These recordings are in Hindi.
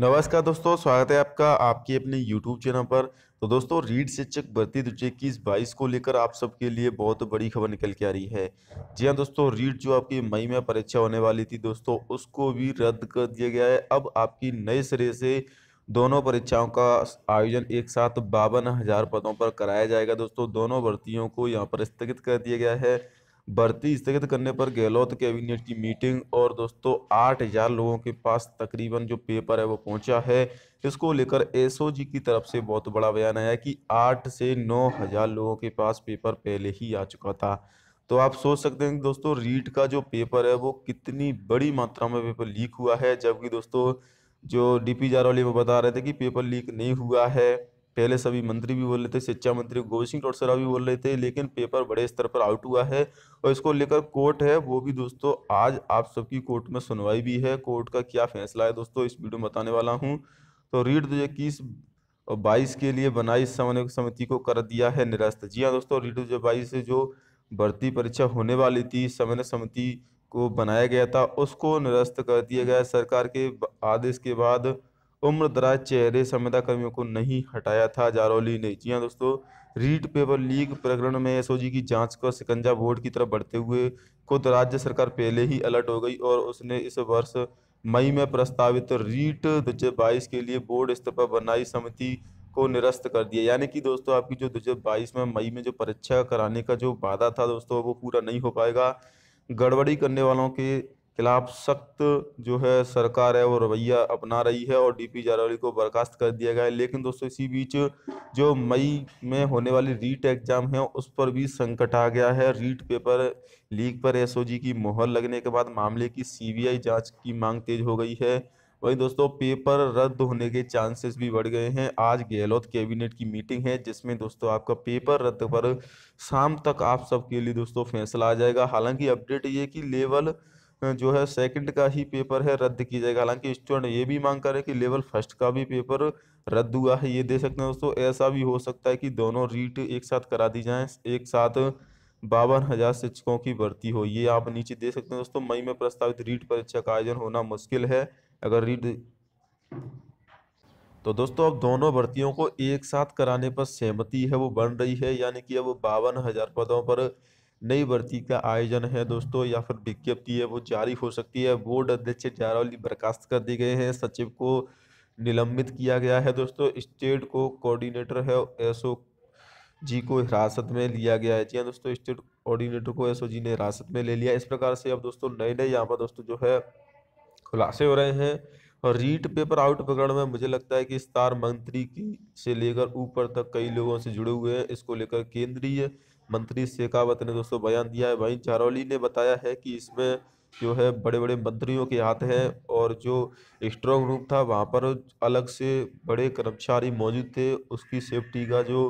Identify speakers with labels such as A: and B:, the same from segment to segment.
A: नमस्कार दोस्तों स्वागत है आपका आपके अपने YouTube चैनल पर तो दोस्तों रीड शिक्षक भर्ती दो हज़ार इक्कीस बाईस को लेकर आप सबके लिए बहुत बड़ी खबर निकल के आ रही है जी हाँ दोस्तों रीड जो आपकी मई में परीक्षा होने वाली थी दोस्तों उसको भी रद्द कर दिया गया है अब आपकी नए सिरे से दोनों परीक्षाओं का आयोजन एक साथ बावन हज़ार पदों पर कराया जाएगा दोस्तों दोनों भर्तियों को यहाँ पर स्थगित कर दिया गया है भर्ती स्थगित करने पर गहलोत कैबिनेट की मीटिंग और दोस्तों आठ हजार लोगों के पास तकरीबन जो पेपर है वो पहुंचा है इसको लेकर एसओजी की तरफ से बहुत बड़ा बयान आया कि आठ से नौ हजार लोगों के पास पेपर पहले ही आ चुका था तो आप सोच सकते हैं कि दोस्तों रीट का जो पेपर है वो कितनी बड़ी मात्रा में पेपर लीक हुआ है जबकि दोस्तों जो डी पी जारौली में बता रहे थे कि पेपर लीक नहीं हुआ है पहले सभी मंत्री भी बोल रहे थे शिक्षा मंत्री गोविंद सिंह डोटसरा भी बोल रहे थे लेकिन पेपर बड़े स्तर पर आउट हुआ है और इसको लेकर कोर्ट है वो भी दोस्तों आज आप सबकी कोर्ट में सुनवाई भी है कोर्ट का क्या फैसला है दोस्तों इस वीडियो में बताने वाला हूँ तो रीट दो इक्कीस और बाईस के लिए बनाई समन्वय समिति को कर दिया है निरस्त जी हाँ दोस्तों रीट दो बाईस जो भर्ती परीक्षा होने वाली थी समन्वय समिति को बनाया गया था उसको निरस्त कर दिया गया सरकार के आदेश के बाद उम्र दराज चेहरे संविदा कर्मियों को नहीं हटाया था जारौली ने जी हाँ दोस्तों रीट पेपर लीक प्रकरण में एस की जांच कर सिकंजा बोर्ड की तरफ बढ़ते हुए खुद राज्य सरकार पहले ही अलर्ट हो गई और उसने इस वर्ष मई में प्रस्तावित रीट दो के लिए बोर्ड स्तर पर बनाई समिति को निरस्त कर दिया यानी कि दोस्तों आपकी जो दो में मई में जो परीक्षा कराने का जो वादा था दोस्तों वो पूरा नहीं हो पाएगा गड़बड़ी करने वालों के खिलाफ सख्त जो है सरकार है वो रवैया अपना रही है और डीपी जारावली को बर्खास्त कर दिया गया है लेकिन दोस्तों इसी बीच जो मई में होने वाली रीट एग्जाम है उस पर भी संकट आ गया है रीट पेपर लीक पर एसओजी की मोहर लगने के बाद मामले की सीबीआई जांच की मांग तेज हो गई है वहीं दोस्तों पेपर रद्द होने के चांसेस भी बढ़ गए हैं आज गहलोत कैबिनेट की मीटिंग है जिसमें दोस्तों आपका पेपर रद्द पर शाम तक आप सबके लिए दोस्तों फैसला आ जाएगा हालांकि अपडेट ये कि लेवल जो है सेकंड का ही पेपर है रद्द की जाएगा हालांकि स्टूडेंट ये भी मांग कर रहे हैं कि लेवल फर्स्ट का भी पेपर रद्द हुआ है ये दे सकते हैं दोस्तों ऐसा भी हो सकता है कि दोनों रीट एक साथ करा दी जाएं एक साथ बावन हज़ार शिक्षकों की भर्ती हो ये आप नीचे दे सकते हैं दोस्तों मई में प्रस्तावित रीट परीक्षा का आयोजन होना मुश्किल है अगर रीट तो दोस्तों अब दोनों भर्तियों को एक साथ कराने पर सहमति है वो बन रही है यानी कि अब बावन हज़ार पदों पर नई भर्ती का आयोजन है दोस्तों या फिर विज्ञप्ति है वो जारी हो सकती है बोर्ड अध्यक्ष जारावली बर्खास्त कर दिए गए हैं सचिव को निलंबित किया गया है दोस्तों स्टेट को कोऑर्डिनेटर है एसओ जी को हिरासत में लिया गया है जी हाँ दोस्तों स्टेट कोऑर्डिनेटर को एसओ जी ने हिरासत में ले लिया इस प्रकार से अब दोस्तों नए नए यहाँ पर दोस्तों जो है खुलासे हो रहे हैं और रीट पेपर आउट प्रकरण में मुझे लगता है कि स्टार मंत्री की से लेकर ऊपर तक कई लोगों से जुड़े हुए हैं इसको लेकर केंद्रीय मंत्री शेखावत ने दोस्तों बयान दिया है वहीं चारौली ने बताया है कि इसमें जो है बड़े बड़े मंत्रियों के हाथ हैं और जो स्ट्रॉन्ग रूम था वहाँ पर अलग से बड़े कर्मचारी मौजूद थे उसकी सेफ्टी का जो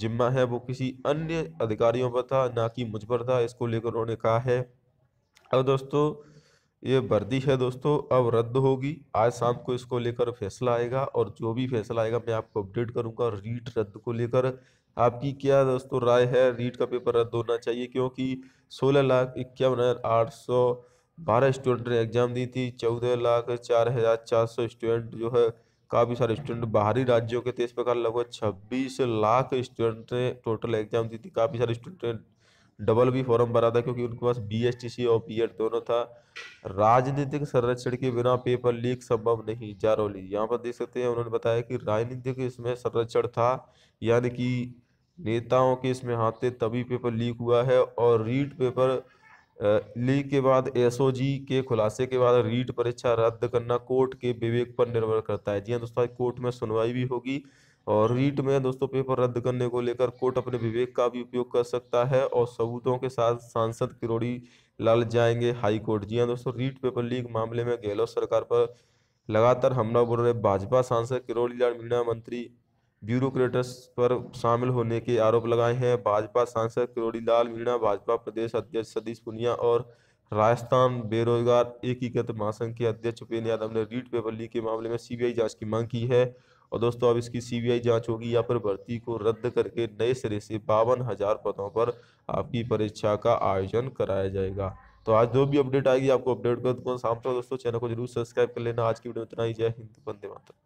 A: जिम्मा है वो किसी अन्य अधिकारियों पर था ना कि मुझ पर था इसको लेकर उन्होंने कहा है अब दोस्तों ये वर्दी है दोस्तों अब रद्द होगी आज शाम को इसको लेकर फैसला आएगा और जो भी फैसला आएगा मैं आपको अपडेट करूंगा रीट रद्द को लेकर आपकी क्या दोस्तों राय है रीट का पेपर रद्द होना चाहिए क्योंकि सोलह लाख इक्यावन हज़ार आठ सौ बारह स्टूडेंट ने एग्ज़ाम दी थी चौदह लाख चार हज़ार चार सौ स्टूडेंट जो है काफ़ी सारे स्टूडेंट बाहरी राज्यों के इस प्रकार लगभग छब्बीस लाख स्टूडेंट ने टोटल एग्ज़ाम दी थी काफ़ी सारे स्टूडेंट डबल भी फॉर्म भरा था क्योंकि उनके पास बी एस टी सी और बी एड दोनों था राजनीतिक संरक्षण के बिना पेपर लीक संभव नहीं जारोली यहाँ पर देख सकते हैं उन्होंने बताया कि राजनीतिक इसमें संरक्षण था यानी कि नेताओं के इसमें हाथ थे तभी पेपर लीक हुआ है और रीट पेपर लीक के बाद एसओजी के खुलासे के बाद रीट परीक्षा रद्द करना कोर्ट के विवेक पर निर्भर करता है जी हाँ दोस्तों कोर्ट में सुनवाई भी होगी और रीट में दोस्तों पेपर रद्द करने को लेकर कोर्ट अपने विवेक का भी उपयोग कर सकता है और सबूतों के साथ सांसद किरोड़ी लाल जाएंगे हाई कोर्ट जी हाँ दोस्तों रीट पेपर लीक मामले में गहलोत सरकार पर लगातार हमला बोल रहे भाजपा सांसद किरोड़ी लाल मीणा मंत्री ब्यूरोक्रेटस पर शामिल होने के आरोप लगाए हैं भाजपा सांसद किरोड़ी लाल मीणा भाजपा प्रदेश अध्यक्ष सतीश पुनिया और राजस्थान बेरोजगार एकीकृत महासंघ के अध्यक्ष उपेन्द्र यादव ने रीट पेपर लीक के मामले में सीबीआई जांच की मांग की है और दोस्तों अब इसकी सीबीआई जांच होगी या फिर भर्ती को रद्द करके नए सिरे से बावन हज़ार पदों पर आपकी परीक्षा का आयोजन कराया जाएगा तो आज जो भी अपडेट आएगी आपको अपडेट कर दूंगा शाम तक दोस्तों चैनल को जरूर सब्सक्राइब कर लेना आज की वीडियो इतना ही जय हिंद बंदे मातरम